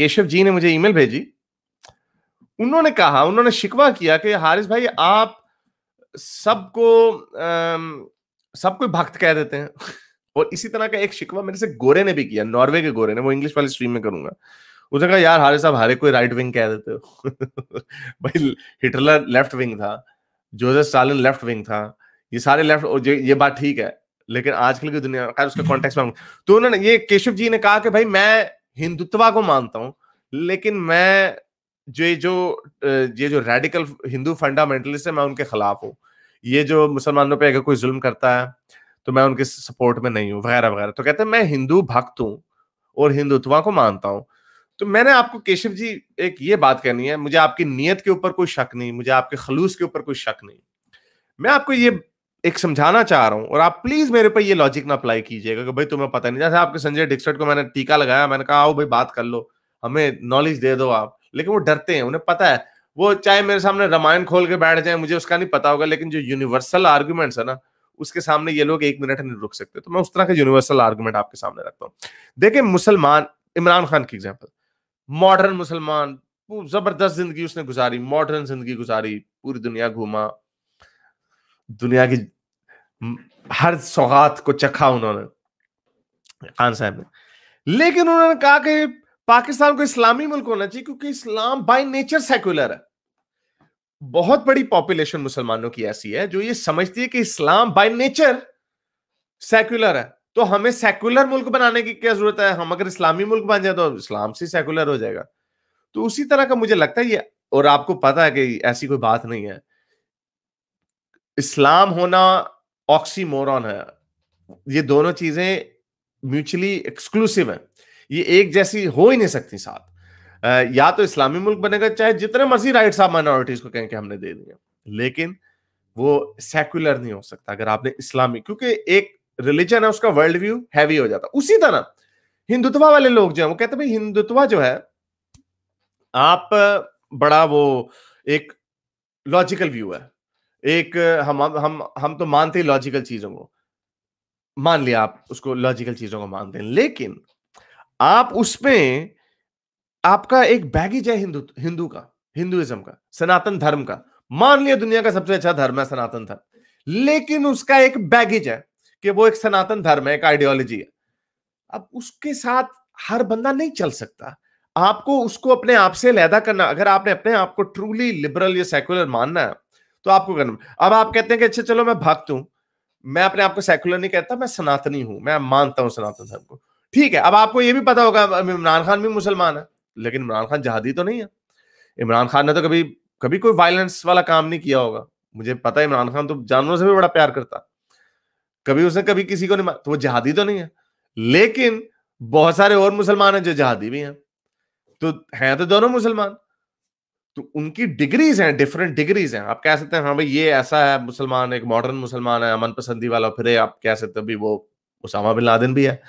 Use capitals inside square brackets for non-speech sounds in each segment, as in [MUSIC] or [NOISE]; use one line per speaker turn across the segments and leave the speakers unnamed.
केशव जी ने मुझे ईमेल भेजी उन्होंने कहा उन्होंने शिकवा किया कि हारिस भाई आप सबको सबको भक्त कह देते हैं और इसी तरह का एक शिकवा मेरे से गोरे ने भी किया नॉर्वे के गोरे ने वो इंग्लिश वाली स्ट्रीम में करूंगा उसने कहा यार हारे साहब हारे कोई राइट विंग कह देते हो [LAUGHS] भाई हिटलर लेफ्ट विंग था जोसेफ स्टालिन लेफ्ट विंग था ये सारे लेफ्ट और ये बात ठीक है लेकिन आजकल की दुनिया खैर उसका कॉन्टेक्स्ट में तो उन्होंने ये केशव जी ने कहा कि भाई मैं हिंदुत्वा को मानता हूं लेकिन मैं जो ये जो ये जो रेडिकल हिंदू फंडामेंटलिस्ट है मैं उनके खिलाफ हूँ ये जो मुसलमानों पे अगर कोई जुल्म करता है तो मैं उनके सपोर्ट में नहीं हूँ वगैरह वगैरह तो कहते हैं मैं हिंदू भक्त हूँ और हिंदुत्वा को मानता हूँ तो मैंने आपको केशव जी एक ये बात कहनी है मुझे आपकी नीयत के ऊपर कोई शक नहीं मुझे आपके खलूस के ऊपर कोई शक नहीं मैं आपको ये एक समझाना चाह रहा हूँ और आप प्लीज मेरे पर ये लॉजिक ना अप्लाई कीजिएगा कि भाई तुम्हें पता नहीं जैसे आपके संजय डिक्सट को मैंने टीका लगाया मैंने कहा आओ भाई बात कर लो हमें नॉलेज दे दो आप लेकिन वो डरते हैं उन्हें पता है वो चाहे मेरे सामने रामायण खोल के बैठ जाए मुझे उसका नहीं पता होगा लेकिन जो यूनिवर्सल आर्ग्यूमेंट्स है ना उसके सामने ये लोग एक मिनट नहीं रुक सकते तो मैं उस तरह का यूनिवर्सल आर्ग्यूमेंट आपके सामने रखता हूँ देखिए मुसलमान इमरान खान की एग्जाम्पल मॉडर्न मुसलमान जबरदस्त जिंदगी उसने गुजारी मॉडर्न जिंदगी गुजारी पूरी दुनिया घूमा दुनिया की हर सौगात को चखा उन्होंने खान साहब ने लेकिन उन्होंने कहा कि पाकिस्तान को इस्लामी मुल्क होना चाहिए क्योंकि इस्लाम बाय नेचर सेक्युलर है बहुत बड़ी पॉपुलेशन मुसलमानों की ऐसी है जो ये समझती है कि इस्लाम बाय नेचर सेक्युलर है तो हमें सेक्युलर मुल्क बनाने की क्या जरूरत है हम अगर इस्लामी मुल्क बन जाए तो इस्लाम से सेक्युलर हो जाएगा तो उसी तरह का मुझे लगता है ये और आपको पता है कि ऐसी कोई बात नहीं है इस्लाम होना ऑक्सीमोरॉन है ये दोनों चीजें म्यूचुअली एक्सक्लूसिव है ये एक जैसी हो ही नहीं सकती साथ या तो इस्लामी मुल्क बनेगा चाहे जितने मर्जी राइट आप माइनॉरिटीज को कहें कि हमने दे दिया लेकिन वो सेक्युलर नहीं हो सकता अगर आपने इस्लामी क्योंकि एक रिलीजन है उसका वर्ल्ड व्यू हैवी हो जाता उसी तरह हिंदुत्व वाले लोग जो है वो कहते भाई हिंदुत्व जो है आप बड़ा वो एक लॉजिकल व्यू है एक हम हम हम तो मानते हैं लॉजिकल चीजों को मान लिया आप उसको लॉजिकल चीजों को मानते हैं लेकिन आप उसमें आपका एक बैगेज है हिंदू हिंदू का हिंदुइज्म का सनातन धर्म का मान लिया दुनिया का सबसे अच्छा धर्म है सनातन धर्म लेकिन उसका एक बैगेज है कि वो एक सनातन धर्म है एक आइडियोलॉजी है अब उसके साथ हर बंदा नहीं चल सकता आपको उसको अपने आप से लैदा करना अगर आपने अपने आप को ट्रूली लिबरल या सेकुलर मानना है तो आपको करना अब आप कहते हैं कि अच्छा चलो मैं भक्त हूं मैं अपने आप को सेकुलर नहीं कहता मैं सनातनी हूं मैं मानता हूं सनातन धर्म को ठीक है अब आपको यह भी पता होगा इमरान खान भी मुसलमान है लेकिन इमरान खान जहादी तो नहीं है इमरान खान ने तो कभी कभी कोई वायलेंस वाला काम नहीं किया होगा मुझे पता है इमरान खान तो जानवरों से भी बड़ा प्यार करता कभी उसने कभी किसी को नहीं तो वो जहादी तो नहीं है लेकिन बहुत सारे और मुसलमान हैं जो जहादी भी हैं तो हैं तो दोनों मुसलमान तो उनकी डिग्रीज हैं डिफरेंट डिग्रीज हैं आप कह सकते हैं हाँ भाई ये ऐसा है मुसलमान एक मॉडर्न मुसलमान है अमन पसंदी वाला फिर आप कह सकते हैं वो उसामा बिन लादिन भी है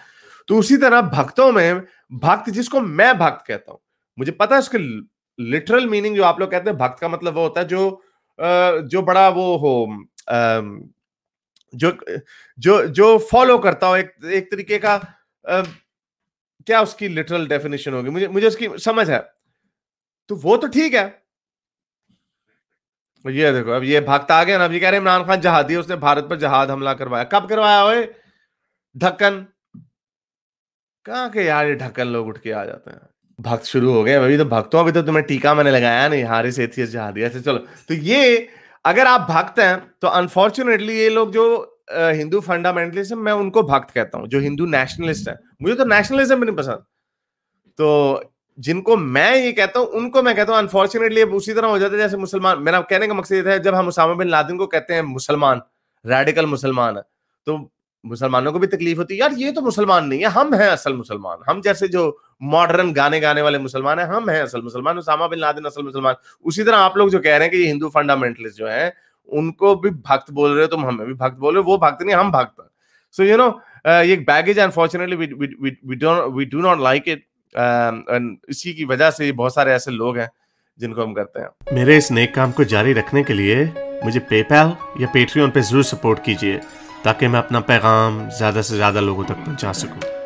तो उसी तरह भक्तों में भक्त जिसको मैं भक्त कहता हूं मुझे पता है उसके लिटरल मीनिंग जो आप लोग कहते हैं भक्त का मतलब वो होता है जो जो बड़ा वो हो जो जो जो फॉलो करता हो एक एक तरीके का क्या उसकी लिटरल डेफिनेशन होगी मुझे मुझे उसकी समझ है तो वो तो ठीक है ये देखो अब ये भागता आ गया ना अब ये कह रहे इमरान खान जहादी उसने भारत पर जहाद हमला करवाया कब करवाया हुए? ढक्कन कहा के यार ये ढक्कन लोग उठ के आ जाते हैं भक्त शुरू हो गए अभी तो भक्तों अभी तो तुम्हें टीका मैंने लगाया नहीं हारिस एथियस जहादी ऐसे चलो तो ये अगर आप भक्त हैं तो अनफॉर्चुनेटली ये लोग जो हिंदू फंडामेंटलिस्ट मैं उनको भक्त कहता हूँ जो हिंदू नेशनलिस्ट है मुझे तो नेशनलिज्म भी नहीं पसंद तो जिनको मैं ये कहता हूं उनको मैं कहता हूं अनफॉर्चुनेटली उसी तरह हो जाते जैसे मुसलमान मेरा कहने का मकसद है जब हम उसामा बिन लादिन को कहते हैं मुसलमान रेडिकल मुसलमान तो मुसलमानों को भी तकलीफ होती है यार ये तो मुसलमान नहीं है हम हैं असल मुसलमान हम जैसे जो मॉडर्न गाने गाने वाले मुसलमान हैं हम हैं असल मुसलमान उसामा बिन लादिन असल मुसलमान उसी तरह आप लोग जो कह रहे हैं कि ये हिंदू फंडामेंटलिस्ट जो है उनको भी भक्त बोल रहे हो तुम हमें भी भक्त बोल रहे हो वो भक्त नहीं हम भक्त सो यू नो ये baggage unfortunately we do not like it Um, इसी की वजह से बहुत सारे ऐसे लोग हैं जिनको हम करते हैं मेरे इस नेक काम को जारी रखने के लिए मुझे पेपैल या पेट्रियन पे जरूर सपोर्ट कीजिए ताकि मैं अपना पैगाम ज़्यादा से ज़्यादा लोगों तक पहुंचा सकूं।